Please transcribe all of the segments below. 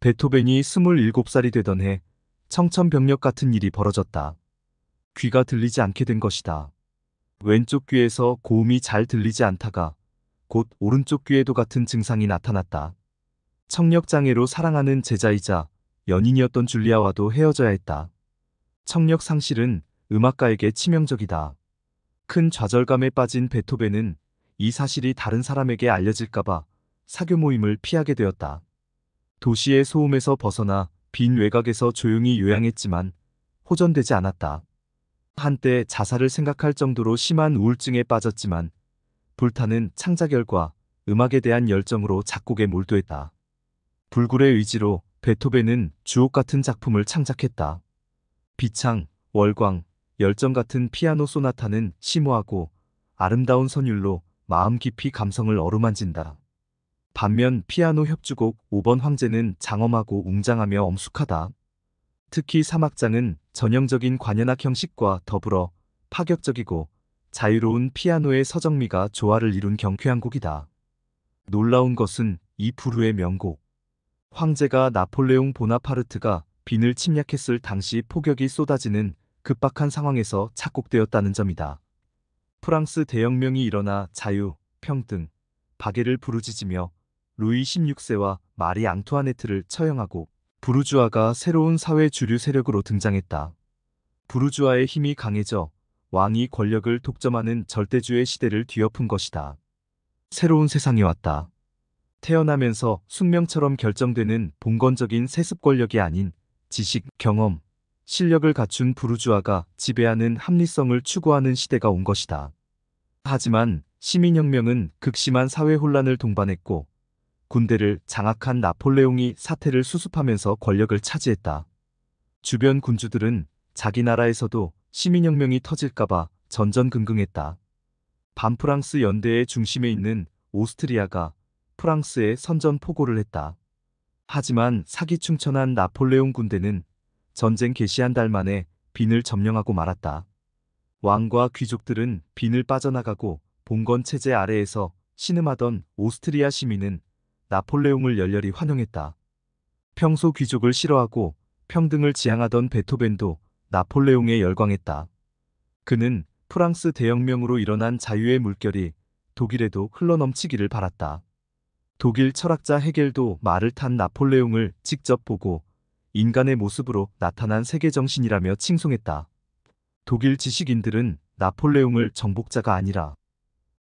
베토벤이 27살이 되던 해 청천벽력 같은 일이 벌어졌다. 귀가 들리지 않게 된 것이다. 왼쪽 귀에서 고음이 잘 들리지 않다가 곧 오른쪽 귀에도 같은 증상이 나타났다. 청력장애로 사랑하는 제자이자 연인이었던 줄리아와도 헤어져야 했다. 청력 상실은 음악가에게 치명적이다. 큰 좌절감에 빠진 베토벤은 이 사실이 다른 사람에게 알려질까봐 사교 모임을 피하게 되었다. 도시의 소음에서 벗어나 빈 외곽에서 조용히 요양했지만 호전되지 않았다. 한때 자살을 생각할 정도로 심한 우울증에 빠졌지만 불타는 창작열과 음악에 대한 열정으로 작곡에 몰두했다. 불굴의 의지로 베토벤은 주옥 같은 작품을 창작했다. 비창, 월광, 열정 같은 피아노 소나타는 심오하고 아름다운 선율로 마음 깊이 감성을 어루만진다. 반면 피아노 협주곡 5번 황제는 장엄하고 웅장하며 엄숙하다. 특히 3악장은 전형적인 관현악 형식과 더불어 파격적이고 자유로운 피아노의 서정미가 조화를 이룬 경쾌한 곡이다. 놀라운 것은 이 부르의 명곡. 황제가 나폴레옹 보나파르트가 빈을 침략했을 당시 폭격이 쏟아지는 급박한 상황에서 작곡되었다는 점이다. 프랑스 대혁명이 일어나 자유, 평등, 박애를 부르짖으며 루이 16세와 마리 앙투아네트를 처형하고 부르주아가 새로운 사회 주류 세력으로 등장했다. 부르주아의 힘이 강해져 왕이 권력을 독점하는 절대주의 시대를 뒤엎은 것이다. 새로운 세상이 왔다. 태어나면서 숙명처럼 결정되는 봉건적인 세습 권력이 아닌 지식, 경험, 실력을 갖춘 부르주아가 지배하는 합리성을 추구하는 시대가 온 것이다. 하지만 시민혁명은 극심한 사회 혼란을 동반했고 군대를 장악한 나폴레옹이 사태를 수습하면서 권력을 차지했다. 주변 군주들은 자기 나라에서도 시민혁명이 터질까봐 전전긍긍했다. 반프랑스 연대의 중심에 있는 오스트리아가 프랑스에 선전포고를 했다. 하지만 사기충천한 나폴레옹 군대는 전쟁 개시 한달 만에 빈을 점령하고 말았다. 왕과 귀족들은 빈을 빠져나가고 봉건 체제 아래에서 신음하던 오스트리아 시민은 나폴레옹을 열렬히 환영했다. 평소 귀족을 싫어하고 평등을 지향하던 베토벤도 나폴레옹에 열광했다. 그는 프랑스 대혁명으로 일어난 자유의 물결이 독일에도 흘러넘치기를 바랐다. 독일 철학자 헤겔도 말을 탄 나폴레옹을 직접 보고 인간의 모습으로 나타난 세계정신이라며 칭송했다. 독일 지식인들은 나폴레옹을 정복자가 아니라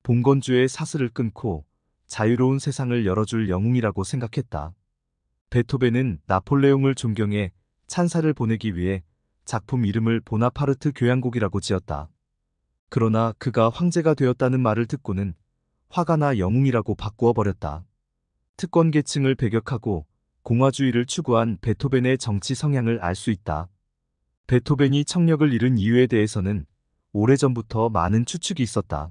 봉건주의 사슬을 끊고 자유로운 세상을 열어줄 영웅이라고 생각했다. 베토벤은 나폴레옹을 존경해 찬사를 보내기 위해 작품 이름을 보나파르트 교향곡이라고 지었다. 그러나 그가 황제가 되었다는 말을 듣고는 화가 나 영웅이라고 바꾸어 버렸다. 특권 계층을 배격하고 공화주의를 추구한 베토벤의 정치 성향을 알 수 있다. 베토벤이 청력을 잃은 이유에 대해서는 오래전부터 많은 추측이 있었다.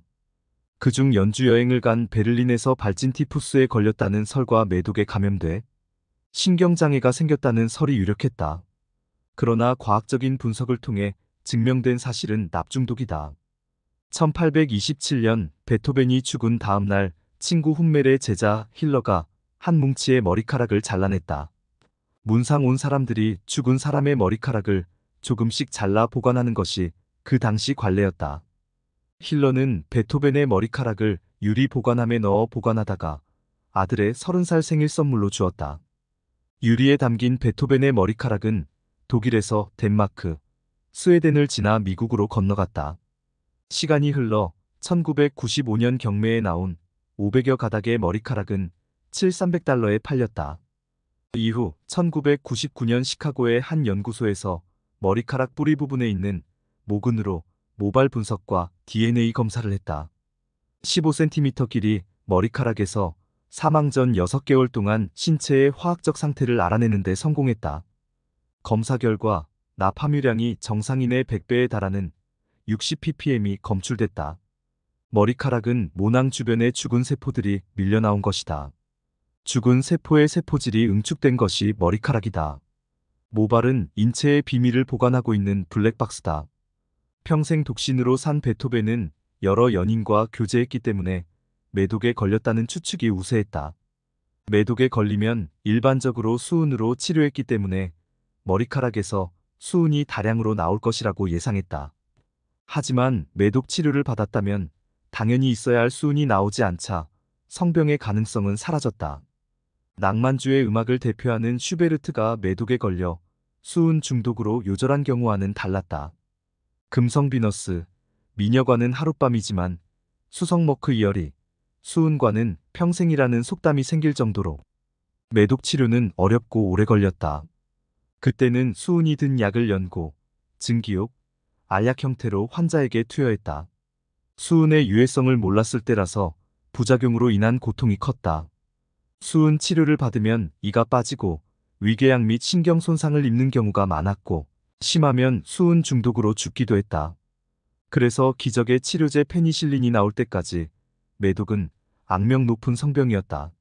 그중 연주 여행을 간 베를린에서 발진 티푸스에 걸렸다는 설과 매독에 감염돼 신경장애가 생겼다는 설이 유력했다. 그러나 과학적인 분석을 통해 증명된 사실은 납중독이다. 1827년 베토벤이 죽은 다음 날 친구 훈멜의 제자 힐러가 한 뭉치의 머리카락을 잘라냈다. 문상 온 사람들이 죽은 사람의 머리카락을 조금씩 잘라 보관하는 것이 그 당시 관례였다. 힐러는 베토벤의 머리카락을 유리 보관함에 넣어 보관하다가 아들의 30살 생일 선물로 주었다. 유리에 담긴 베토벤의 머리카락은 독일에서 덴마크, 스웨덴을 지나 미국으로 건너갔다. 시간이 흘러 1995년 경매에 나온 500여 가닥의 머리카락은 7,300달러에 팔렸다. 이후 1999년 시카고의 한 연구소에서 머리카락 뿌리 부분에 있는 모근으로 모발 분석과 DNA 검사를 했다. 15cm 길이 머리카락에서 사망 전 6개월 동안 신체의 화학적 상태를 알아내는 데 성공했다. 검사 결과 나파뮤량이 정상인의 100배에 달하는 60ppm이 검출됐다. 머리카락은 모낭 주변의 죽은 세포들이 밀려나온 것이다. 죽은 세포의 세포질이 응축된 것이 머리카락이다. 모발은 인체의 비밀을 보관하고 있는 블랙박스다. 평생 독신으로 산 베토벤은 여러 연인과 교제했기 때문에 매독에 걸렸다는 추측이 우세했다. 매독에 걸리면 일반적으로 수은으로 치료했기 때문에 머리카락에서 수은이 다량으로 나올 것이라고 예상했다. 하지만 매독 치료를 받았다면 당연히 있어야 할 수은이 나오지 않자 성병의 가능성은 사라졌다. 낭만주의 음악을 대표하는 슈베르트가 매독에 걸려 수은 중독으로 요절한 경우와는 달랐다. 금성 비너스, 미녀관은 하룻밤이지만 수성머크 이열이, 수은관은 평생이라는 속담이 생길 정도로 매독 치료는 어렵고 오래 걸렸다. 그때는 수은이 든 약을 연고, 증기욕, 알약 형태로 환자에게 투여했다. 수은의 유해성을 몰랐을 때라서 부작용으로 인한 고통이 컸다. 수은 치료를 받으면 이가 빠지고 위궤양 및 신경 손상을 입는 경우가 많았고 심하면 수은 중독으로 죽기도 했다. 그래서 기적의 치료제 페니실린이 나올 때까지 매독은 악명 높은 성병이었다.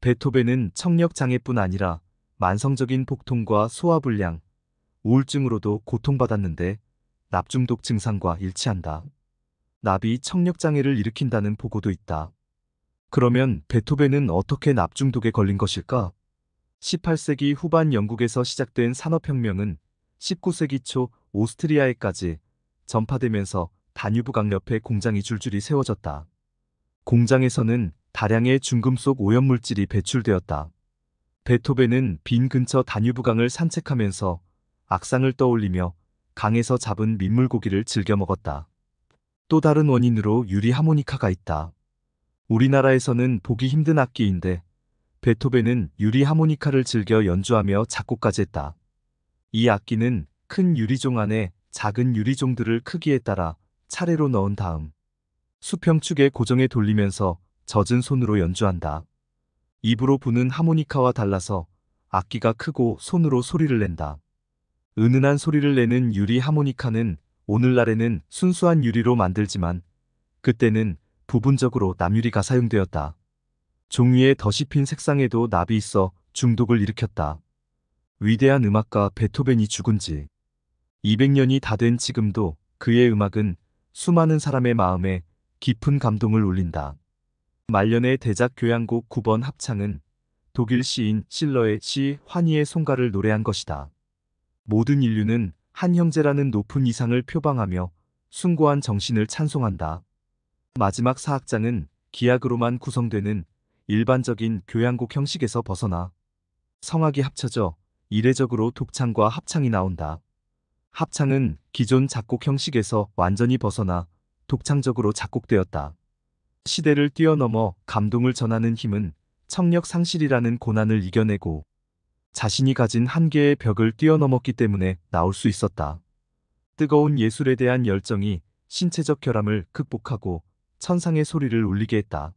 베토벤은 청력장애뿐 아니라 만성적인 복통과 소화불량, 우울증으로도 고통받았는데 납중독 증상과 일치한다. 납이 청력장애를 일으킨다는 보고도 있다. 그러면 베토벤은 어떻게 납중독에 걸린 것일까? 18세기 후반 영국에서 시작된 산업혁명은 19세기 초 오스트리아에까지 전파되면서 다뉴브강 옆에 공장이 줄줄이 세워졌다. 공장에서는 다량의 중금속 오염물질이 배출되었다. 베토벤은 빈 근처 다뉴브강을 산책하면서 악상을 떠올리며 강에서 잡은 민물고기를 즐겨 먹었다. 또 다른 원인으로 유리 하모니카가 있다. 우리나라에서는 보기 힘든 악기인데 베토벤은 유리 하모니카를 즐겨 연주하며 작곡까지 했다. 이 악기는 큰 유리종 안에 작은 유리종들을 크기에 따라 차례로 넣은 다음 수평축에 고정해 돌리면서 젖은 손으로 연주한다. 입으로 부는 하모니카와 달라서 악기가 크고 손으로 소리를 낸다. 은은한 소리를 내는 유리 하모니카는 오늘날에는 순수한 유리로 만들지만 그때는 부분적으로 남유리가 사용되었다. 종이에 더입힌 색상에도 납이 있어 중독을 일으켰다. 위대한 음악가 베토벤이 죽은 지 200년이 다 된 지금도 그의 음악은 수많은 사람의 마음에 깊은 감동을 울린다. 말년의 대작 교향곡 9번 합창은 독일 시인 실러의 시 환희의 송가를 노래한 것이다. 모든 인류는 한 형제라는 높은 이상을 표방하며 숭고한 정신을 찬송한다. 마지막 사악장은 기악으로만 구성되는 일반적인 교향곡 형식에서 벗어나 성악이 합쳐져 이례적으로 독창과 합창이 나온다. 합창은 기존 작곡 형식에서 완전히 벗어나 독창적으로 작곡되었다. 시대를 뛰어넘어 감동을 전하는 힘은 청력 상실이라는 고난을 이겨내고 자신이 가진 한계의 벽을 뛰어넘었기 때문에 나올 수 있었다. 뜨거운 예술에 대한 열정이 신체적 결함을 극복하고 천상의 소리를 울리게 했다.